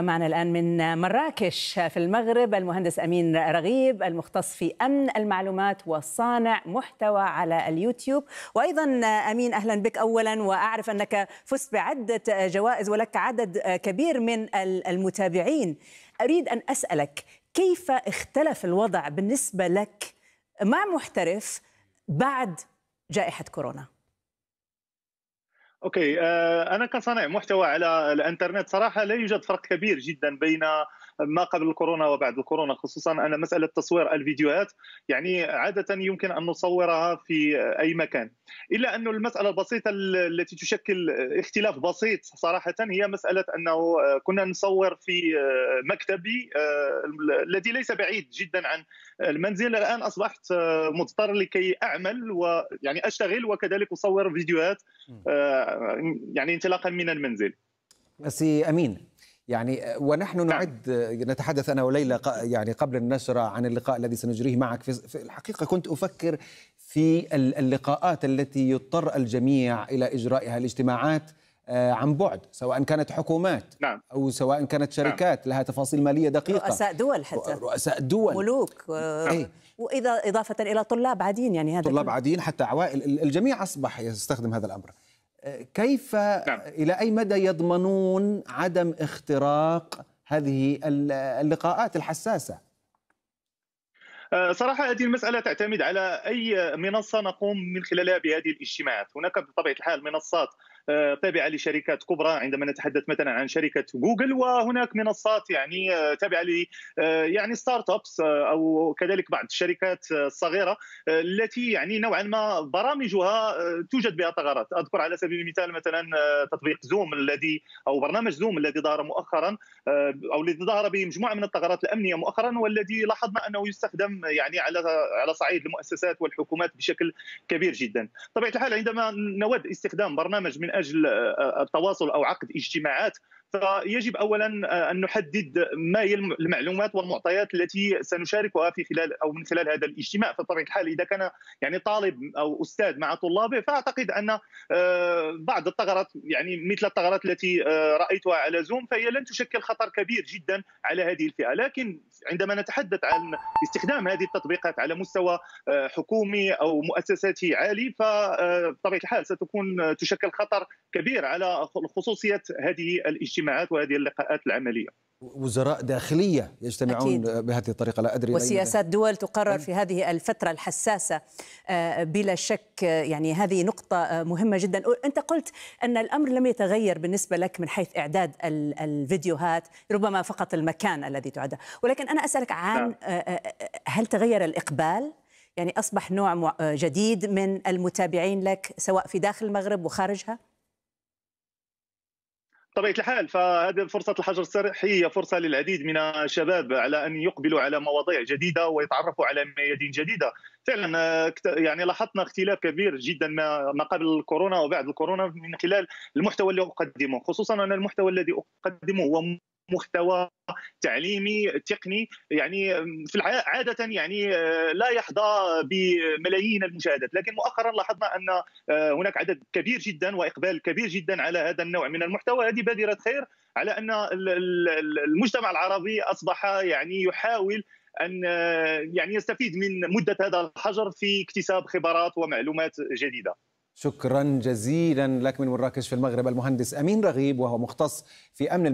معنا الآن من مراكش في المغرب المهندس أمين رغيب المختص في أمن المعلومات وصانع محتوى على اليوتيوب وأيضا أمين أهلا بك أولا وأعرف أنك فزت بعدة جوائز ولك عدد كبير من المتابعين أريد أن أسألك كيف اختلف الوضع بالنسبة لك مع محترف بعد جائحة كورونا؟ اوكي آه، انا كصانع محتوى على الانترنت صراحه لا يوجد فرق كبير جدا بين ما قبل الكورونا وبعد الكورونا خصوصا ان مساله تصوير الفيديوهات يعني عاده يمكن ان نصورها في اي مكان الا ان المساله البسيطه التي تشكل اختلاف بسيط صراحه هي مساله انه آه، كنا نصور في آه، مكتبي آه، الذي ليس بعيد جدا عن المنزل الان اصبحت مضطر لكي اعمل ويعني اشتغل وكذلك اصور فيديوهات يعني انطلاقا من المنزل سي امين يعني آه، ونحن نعم. نعد آه، نتحدث انا وليلى يعني قبل النشره عن اللقاء الذي سنجريه معك في الحقيقه كنت افكر في اللقاءات التي يضطر الجميع الى اجرائها الاجتماعات آه، عن بعد سواء كانت حكومات نعم. أو سواء كانت نعم. شركات نعم. لها تفاصيل مالية دقيقة رؤساء دول حتى رؤساء دول ملوك أي. وإذا إضافة إلى طلاب عاديين يعني هذا طلاب عاديين حتى عوائل الجميع أصبح يستخدم هذا الأمر كيف نعم. إلى أي مدى يضمنون عدم اختراق هذه اللقاءات الحساسة؟ أه، صراحة هذه المسألة تعتمد على أي منصة نقوم من خلالها بهذه الاجتماعات هناك بطبيعة الحال منصات آه، تابعه لشركات كبرى عندما نتحدث مثلا عن شركه جوجل وهناك منصات يعني آه، تابعه ل آه، يعني ستارت ابس او كذلك بعض الشركات الصغيره التي يعني نوعا ما برامجها توجد بها ثغرات اذكر على سبيل المثال مثلا تطبيق زوم الذي او برنامج زوم الذي ظهر مؤخرا او الذي ظهر به مجموعه من الثغرات الامنيه مؤخرا والذي لاحظنا انه يستخدم يعني على على صعيد المؤسسات والحكومات بشكل كبير جدا طبيعه الحال عندما نود استخدام برنامج من من اجل التواصل آه، آه، او عقد اجتماعات فيجب اولا آه، ان نحدد ما هي المعلومات والمعطيات التي سنشاركها في خلال او من خلال هذا الاجتماع فطبيعة الحال اذا كان يعني طالب او استاذ مع طلابه فاعتقد ان آه، بعض الثغرات يعني مثل الثغرات التي آه، رايتها على زوم فهي لن تشكل خطر كبير جدا على هذه الفئه لكن عندما نتحدث عن استخدام هذه التطبيقات على مستوى حكومي او مؤسساتي عالي فبطبيعه الحال ستكون تشكل خطر كبير على خصوصيه هذه الاجتماعات الاجتماعات وهذه اللقاءات العمليه وزراء داخليه يجتمعون أكيد. بهذه الطريقه لا ادري وسياسات دول تقرر في هذه الفتره الحساسه آه، بلا شك يعني هذه نقطه آه، مهمه جدا انت قلت ان الامر لم يتغير بالنسبه لك من حيث اعداد الفيديوهات ربما فقط المكان الذي تعد ولكن انا اسالك عن نعم. آه، هل تغير الاقبال يعني اصبح نوع جديد من المتابعين لك سواء في داخل المغرب وخارجها بطبيعه الحال فهذه فرصه الحجر السريع هي فرصه للعديد من الشباب على ان يقبلوا على مواضيع جديده ويتعرفوا على ميادين جديده فعلا يعني لاحظنا اختلاف كبير جدا ما قبل الكورونا وبعد الكورونا من خلال المحتوى اللي اقدمه خصوصا ان المحتوى الذي اقدمه هو محتوى تعليمي تقني يعني في عاده يعني آه، لا يحظى بملايين المشاهدات لكن مؤخرا لاحظنا ان آه، هناك عدد كبير جدا واقبال كبير جدا على هذا النوع من المحتوى هذه بادره خير على ان المجتمع العربي اصبح يعني يحاول ان آه، يعني يستفيد من مده هذا الحجر في اكتساب خبرات ومعلومات جديده شكرا جزيلا لك من مراكش في المغرب المهندس امين رغيب وهو مختص في امن